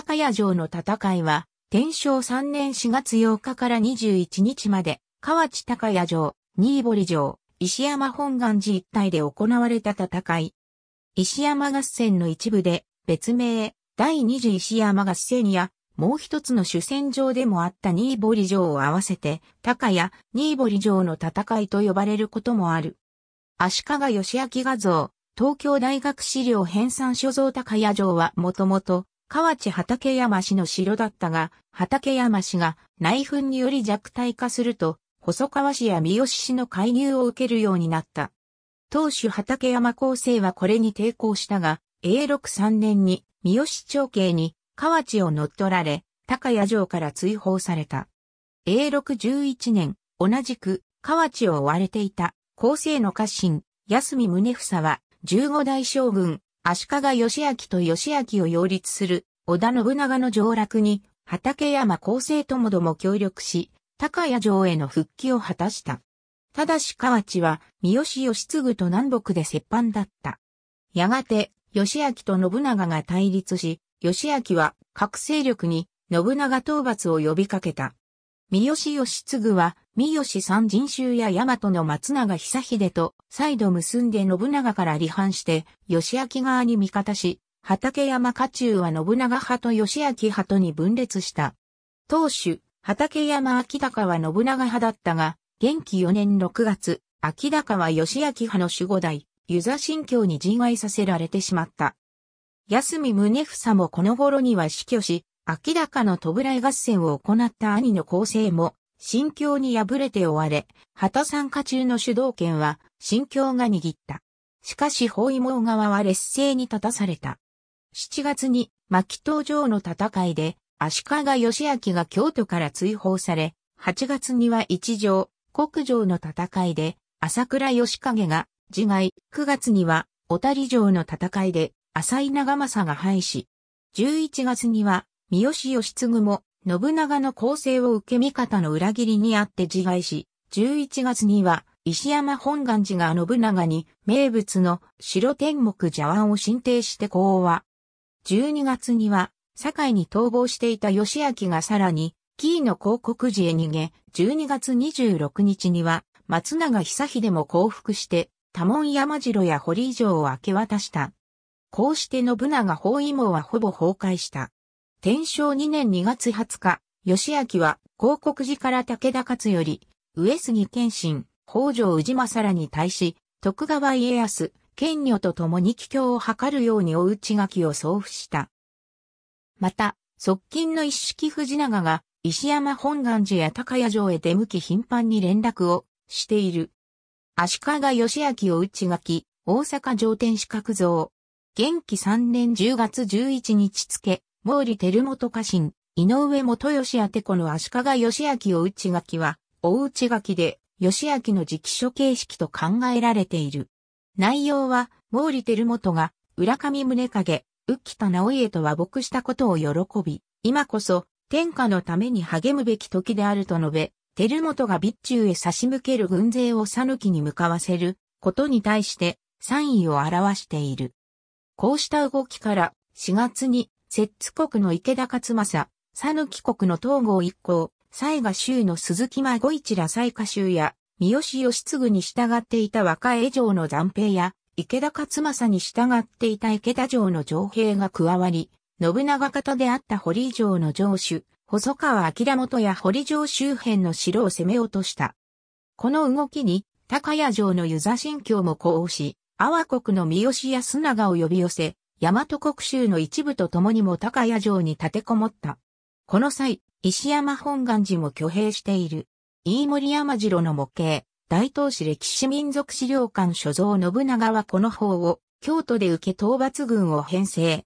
高屋城の戦いは、天正3年4月8日から21日まで、河内高屋城、新堀城、石山本願寺一帯で行われた戦い。石山合戦の一部で、別名、第二次石山合戦や、もう一つの主戦場でもあった新堀城を合わせて、高屋、新堀城の戦いと呼ばれることもある。足利義明画像、東京大学資料編纂所蔵高屋城はもともと、河内畠山氏の城だったが、畠山氏が内紛により弱体化すると、細川氏や三好氏の介入を受けるようになった。当主畠山厚生はこれに抵抗したが、永禄3年に三好長兄に河内を乗っ取られ、高谷城から追放された。永禄11年、同じく河内を追われていた厚生の家臣、安見宗房は15代将軍、足利義明と義明を擁立する織田信長の上洛に、畠山厚生ともども協力し、高谷城への復帰を果たした。ただし河内は、三好義継と南北で折半だった。やがて、義明と信長が対立し、義明は各勢力に信長討伐を呼びかけた。三好義継は、三好三人衆や大和の松永久秀と再度結んで信長から離反して、義明側に味方し、畠山家中は信長派と義明派とに分裂した。当主、畠山明高は信長派だったが、元気4年6月、明高は義明派の守護代、湯沢神教に人愛させられてしまった。安見宗房もこの頃には死去し、明高の戸い合戦を行った兄の構成も、心境に敗れて追われ、畑参加中の主導権は、心境が握った。しかし包囲網側は劣勢に立たされた。7月に牧東城の戦いで足利義明が京都から追放され、8月には一条、国城の戦いで朝倉義景が自害、9月には小谷城の戦いで浅井長政が敗死、11月には三好義継も信長の攻勢を受け味方の裏切りにあって自害し、11月には石山本願寺が信長に名物の白天目茶碗を進呈して講和。12月には、堺に逃亡していた義明がさらに、キーの広告時へ逃げ、12月26日には、松永久秀も降伏して、多門山城や堀城を明け渡した。こうして信長包囲網はほぼ崩壊した。天正2年2月20日、義明は広告寺から武田勝より、上杉謙信、北条氏政らに対し、徳川家康、権女と共に帰郷を図るようにち内きを送付した。また、側近の一式藤長が石山本願寺や高屋城へ出向き頻繁に連絡をしている。足利義明を内き、大阪上天四角像。元気三年十月十一日付、毛利照元家臣、井上元義宛子の足利義明を内きは、ち内きで、義明の直書形式と考えられている。内容は、毛利輝元が、浦上宗影、浮田直家と和睦したことを喜び、今こそ、天下のために励むべき時であると述べ、輝元が備中へ差し向ける軍勢を讃岐に向かわせることに対して賛意を表している。こうした動きから4月に摂津国の池田勝政、讃岐国の東郷一行、西賀州の鈴木孫一ら西賀州や三好義継に従っていた若江城の残兵や、池田勝政に従っていた池田城の城兵が加わり、信長方であった堀城の城主、細川明元や堀城周辺の城を攻め落とした。この動きに、高谷城の湯座神教も呼応し、阿波国の三好砂長を呼び寄せ、大和国州の一部と共にも高谷城に立てこもった。この際、石山本願寺も挙兵している。飯森山城の模型、大東市歴史民族資料館所蔵信長はこの法を京都で受け討伐軍を編成。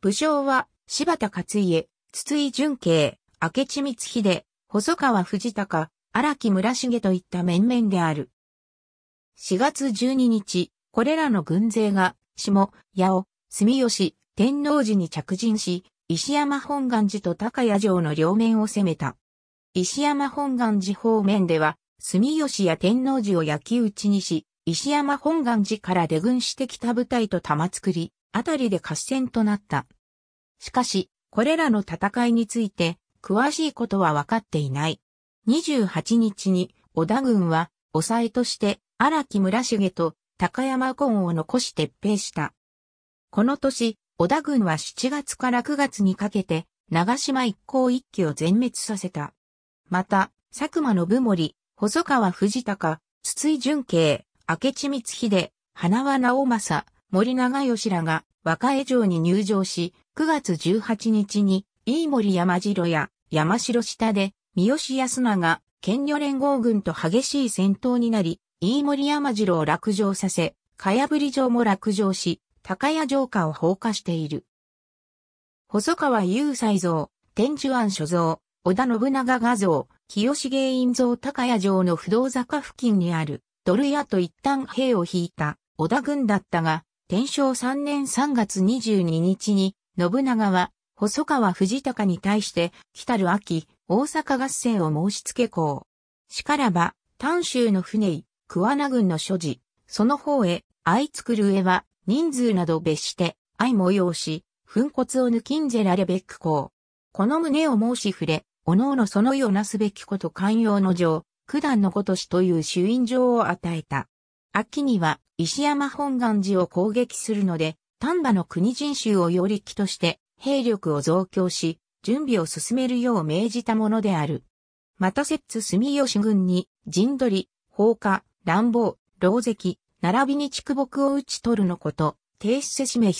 武将は柴田勝家、筒井淳慶、明智光秀、細川藤高、荒木村重といった面々である。4月12日、これらの軍勢が、下、八尾、住吉、天王寺に着陣し、石山本願寺と高谷城の両面を攻めた。石山本願寺方面では、住吉や天王寺を焼き打ちにし、石山本願寺から出軍してきた部隊と玉造り、あたりで合戦となった。しかし、これらの戦いについて、詳しいことは分かっていない。28日に、織田軍は、抑えとして、荒木村重と高山根を残し撤兵した。この年、織田軍は7月から9月にかけて、長島一向一揆を全滅させた。また、佐久間信盛、細川藤高、筒井淳慶、明智光秀、花輪直政、森長吉らが若江城に入城し、9月18日に、飯森山城や山城下で、三好康長、県女連合軍と激しい戦闘になり、飯森山城を落城させ、かやぶり城も落城し、高屋城下を放火している。細川雄斎像、天寿庵所蔵、織田信長画像、清重院像高屋城の不動坂付近にある、ドル屋と一旦兵を引いた織田軍だったが、天正3年3月22日に、信長は、細川藤高に対して、来たる秋、大阪合戦を申し付けこう。しからば、丹州の船井、桑名軍の所持、その方へ、相作る上は、人数など別して、相催し、粉骨を抜きんぜられべくこう。この旨を申し触れ、おのおのそのよなすべきこと寛容の上、九段のことしという主因状を与えた。秋には石山本願寺を攻撃するので、丹波の国人衆をり気として兵力を増強し、準備を進めるよう命じたものである。また摂津住吉軍に陣取り、放火、乱暴、牢石、並びに畜牧を打ち取るのこと、停止せしめ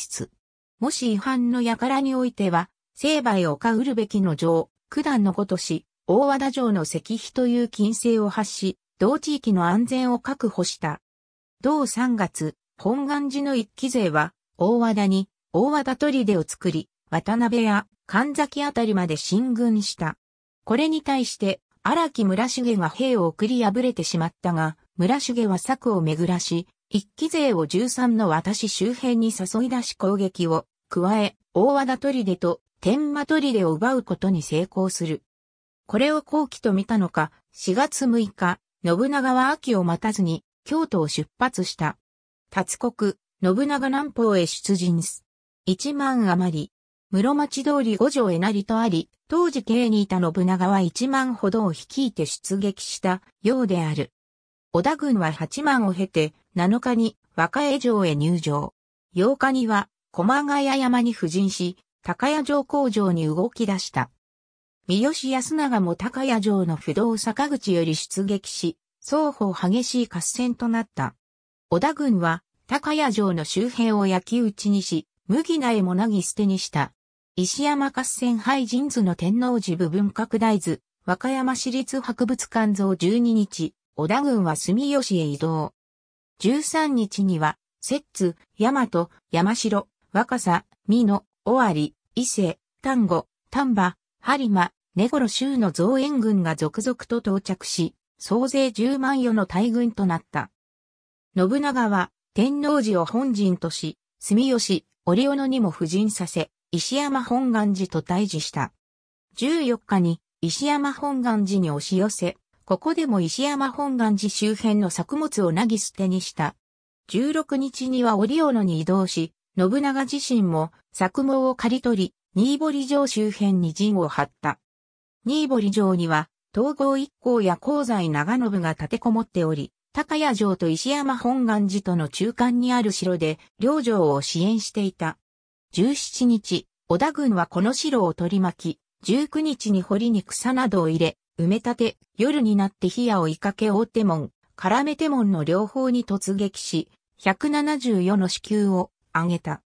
もし違反の輩においては、成敗をかうるべきの情、九段のごとし、大和田城の石碑という金星を発し、同地域の安全を確保した。同三月、本願寺の一期勢は、大和田に、大和田砦を作り、渡辺や神崎あたりまで進軍した。これに対して、荒木村重が兵を送り破れてしまったが、村重は策を巡らし、一期勢を13の私周辺に誘い出し攻撃を加え、大和田砦と天馬砦を奪うことに成功する。これを後期と見たのか、4月6日、信長は秋を待たずに、京都を出発した。達国、信長南方へ出陣す。1万余り。室町通り五条へなりとあり、当時京にいた信長は1万ほどを率いて出撃したようである。織田軍は8万を経て、7日に和歌江城へ入城。8日には、駒ヶ谷山に布陣し、高屋城工場に動き出した。三好康長も高屋城の不動坂口より出撃し、双方激しい合戦となった。織田軍は高屋城の周辺を焼き討ちにし、麦苗もなぎ捨てにした。石山合戦廃人図の天皇寺部分拡大図、和歌山市立博物館像12日、織田軍は住吉へ移動。13日には、摂津、大和、山城、若狭、美濃、尾張、伊勢、丹後、丹波、播磨、根頃州の増援軍が続々と到着し、総勢10万余の大軍となった。信長は天皇寺を本陣とし、住吉、織尾野にも布陣させ、石山本願寺と対峙した。14日に石山本願寺に押し寄せ、ここでも石山本願寺周辺の作物をなぎ捨てにした。16日には織尾野に移動し、信長自身も作毛を刈り取り、新堀城周辺に陣を張った。新堀城には、東郷一行や香西長信が立てこもっており、高谷城と石山本願寺との中間にある城で、領城を支援していた。17日、織田軍はこの城を取り巻き、19日に堀に草などを入れ、埋め立て、夜になって火矢を追いかけ大手門、絡め手門の両方に突撃し、174の支給を挙げた。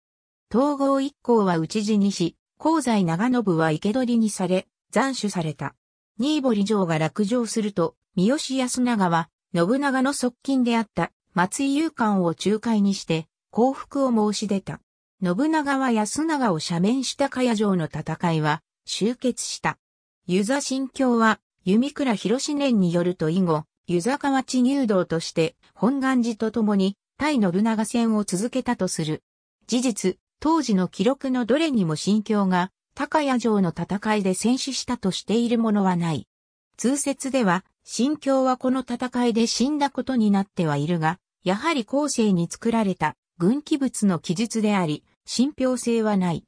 統合一行は討ち死にし、香西長信は生け捕りにされ、斬首された。新堀城が落城すると、三好安長は、信長の側近であった松井勇官を仲介にして、降伏を申し出た。信長は安長を赦免した茅城の戦いは、終結した。湯座新教は、弓倉広年によると以後、湯沢河入道として、本願寺と共に、対信長戦を続けたとする。事実、当時の記録のどれにも心境が、高野城の戦いで戦死したとしているものはない。通説では、心境はこの戦いで死んだことになってはいるが、やはり後世に作られた軍記物の記述であり、信憑性はない。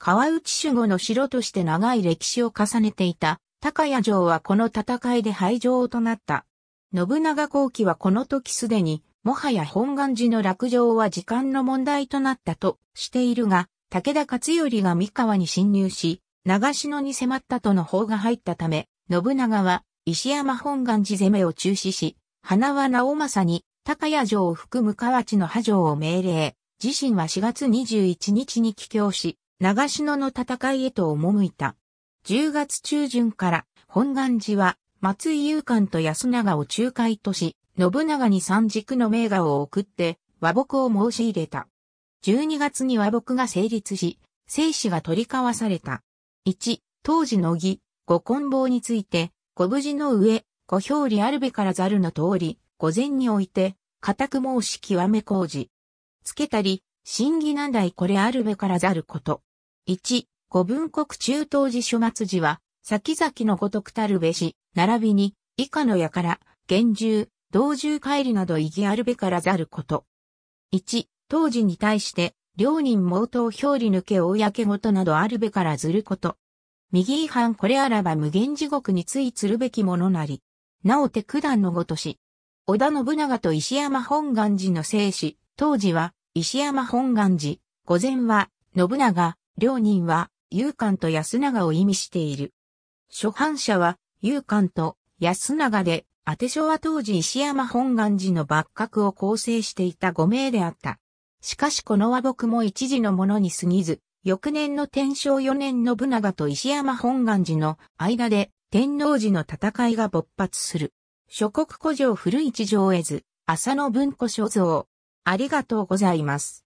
川内守護の城として長い歴史を重ねていた、高野城はこの戦いで廃城となった。信長後期はこの時すでにもはや本願寺の落城は時間の問題となったとしているが、武田勝頼が三河に侵入し、長篠に迫ったとの方が入ったため、信長は石山本願寺攻めを中止し、花輪直政に高谷城を含む河内の波城を命令、自身は4月21日に帰郷し、長篠の戦いへと赴いた。10月中旬から本願寺は松井勇敢と安永を仲介とし、信長に三軸の名画を送って和睦を申し入れた。12月に和睦が成立し、生死が取り交わされた。1、当時の儀、ご棍棒について、ご無事の上、ご表裏あるべからざるの通り、御前において、固く申し極め工事。つけたり、審議難題これあるべからざること。1、ご文国中東寺書末時は、先々のごとくたるべし、並びに、以下のやから、厳重、同住帰りなど意義あるべからざること。1、当時に対して、両人毛頭表裏抜け公ごとなどあるべからずること。右違反これあらば無限地獄についつるべきものなり。なおて九段のごとし。織田信長と石山本願寺の生死、当時は石山本願寺、御前は信長、両人は勇敢と安永を意味している。初犯者は勇敢と安永で、当て書は当時石山本願寺の幕閣を構成していた5名であった。しかしこの和睦も一時のものに過ぎず、翌年の天正4年の信長と石山本願寺の間で天皇寺の戦いが勃発する。諸国古城古市城絵図、浅野文庫所蔵。ありがとうございます。